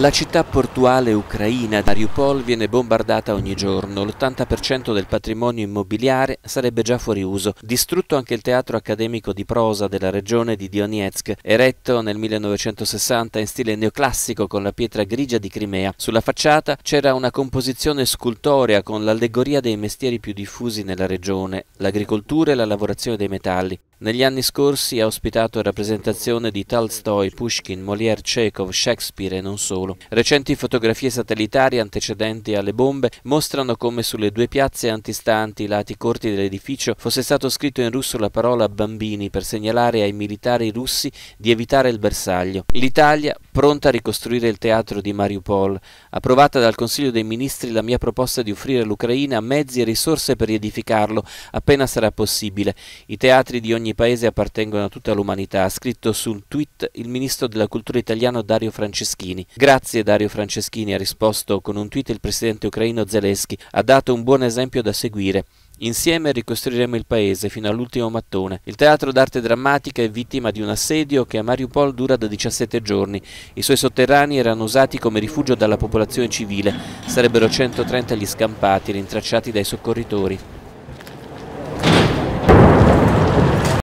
La città portuale ucraina Mariupol viene bombardata ogni giorno, l'80% del patrimonio immobiliare sarebbe già fuori uso, distrutto anche il teatro accademico di prosa della regione di Donetsk, eretto nel 1960 in stile neoclassico con la pietra grigia di Crimea. Sulla facciata c'era una composizione scultorea con l'allegoria dei mestieri più diffusi nella regione, l'agricoltura e la lavorazione dei metalli. Negli anni scorsi ha ospitato rappresentazioni di Tolstoi, Pushkin, Molière, Chekhov, Shakespeare e non solo. Recenti fotografie satellitari antecedenti alle bombe mostrano come sulle due piazze antistanti i lati corti dell'edificio fosse stato scritto in russo la parola bambini per segnalare ai militari russi di evitare il bersaglio. L'Italia pronta a ricostruire il teatro di Mariupol. Approvata dal Consiglio dei Ministri la mia proposta di offrire all'Ucraina mezzi e risorse per riedificarlo, appena sarà possibile. I teatri di ogni paese appartengono a tutta l'umanità, ha scritto su un tweet il ministro della cultura italiano Dario Franceschini. Grazie Dario Franceschini, ha risposto con un tweet il presidente ucraino Zelensky, ha dato un buon esempio da seguire. Insieme ricostruiremo il paese fino all'ultimo mattone. Il teatro d'arte drammatica è vittima di un assedio che a Mariupol dura da 17 giorni. I suoi sotterranei erano usati come rifugio dalla popolazione civile. Sarebbero 130 gli scampati rintracciati dai soccorritori.